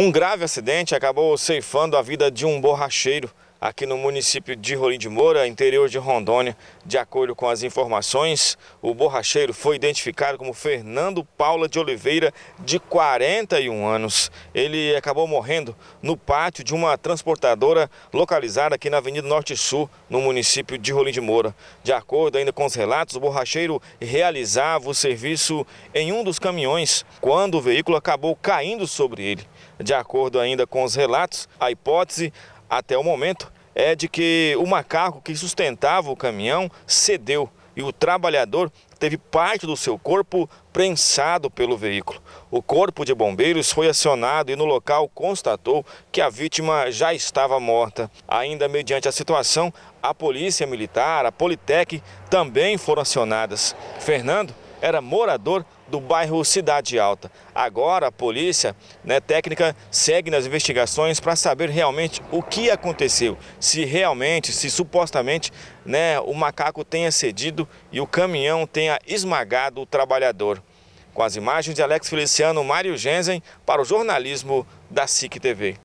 Um grave acidente acabou ceifando a vida de um borracheiro aqui no município de Rolim de Moura, interior de Rondônia. De acordo com as informações, o borracheiro foi identificado como Fernando Paula de Oliveira, de 41 anos. Ele acabou morrendo no pátio de uma transportadora localizada aqui na Avenida Norte Sul, no município de Rolim de Moura. De acordo ainda com os relatos, o borracheiro realizava o serviço em um dos caminhões quando o veículo acabou caindo sobre ele. De acordo ainda com os relatos, a hipótese até o momento é de que o macaco que sustentava o caminhão cedeu e o trabalhador teve parte do seu corpo prensado pelo veículo. O corpo de bombeiros foi acionado e no local constatou que a vítima já estava morta. Ainda mediante a situação, a Polícia Militar, a Politec também foram acionadas. Fernando era morador do bairro Cidade Alta. Agora a polícia né, técnica segue nas investigações para saber realmente o que aconteceu. Se realmente, se supostamente né, o macaco tenha cedido e o caminhão tenha esmagado o trabalhador. Com as imagens de Alex Feliciano, Mário Genzen, para o jornalismo da SIC TV.